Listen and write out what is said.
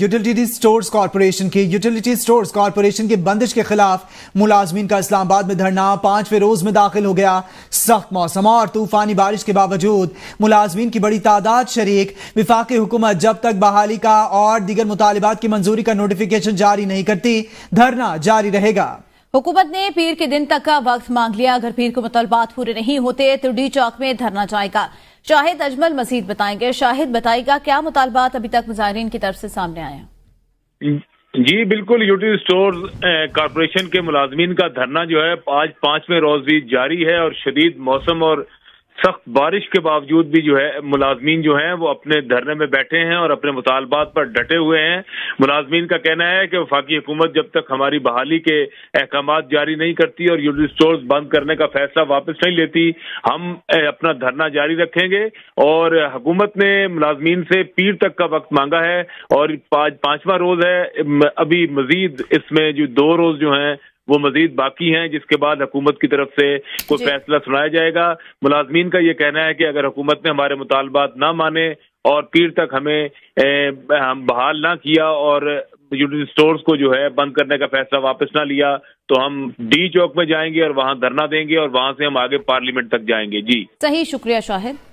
utility stores corporation के utility stores corporation की बंदिश के खिलाफ मुलाजमीन का इस्लामाबाद में धरना पांचवें रोज में दाखिल हो गया सख्त मौसम और तूफानी बारिश के बावजूद मुलाजमीन की बड़ी तादाद शरीक विफाक हुकूमत जब तक बहाली का और दीगर मुतालबात की मंजूरी का नोटिफिकेशन जारी नहीं करती धरना जारी रहेगा हुकूमत ने पीर के दिन तक का वक्त मांग लिया अगर पीर के मुतालबात पूरे नहीं होते तो डी चौक में धरना जाएगा शाहिद अजमल मजीद बताएंगे शाहिद बताएगा क्या मुतालबात अभी तक मुजाहन की तरफ से सामने आए हैं जी बिल्कुल यूटी स्टोर कॉरपोरेशन के मुलाजमीन का धरना जो है आज पांचवें रोज भी जारी है और शदीद मौसम और सख्त बारिश के बावजूद भी जो है मुलाजमीन जो हैं वो अपने धरने में बैठे हैं और अपने मुतालबात पर डटे हुए हैं मुलाजमीन का कहना है कि वफाकी हुकूमत जब तक हमारी बहाली के अहकाम जारी नहीं करती और यूनिट स्टोर बंद करने का फैसला वापस नहीं लेती हम अपना धरना जारी रखेंगे और हुकूमत ने मुलाजमीन से पीर तक का वक्त मांगा है और पांचवा रोज है अभी मजीद इसमें जो दो रोज जो हैं वो मजीद बाकी हैं जिसके बाद हुकूमत की तरफ से कोई फैसला सुनाया जाएगा मुलाजमीन का ये कहना है कि अगर हुकूमत ने हमारे मुतालबात ना माने और पीर तक हमें हम बहाल ना किया और स्टोर्स को जो है बंद करने का फैसला वापस ना लिया तो हम डी चौक में जाएंगे और वहां धरना देंगे और वहां से हम आगे पार्लियामेंट तक जाएंगे जी सही शुक्रिया शाहिद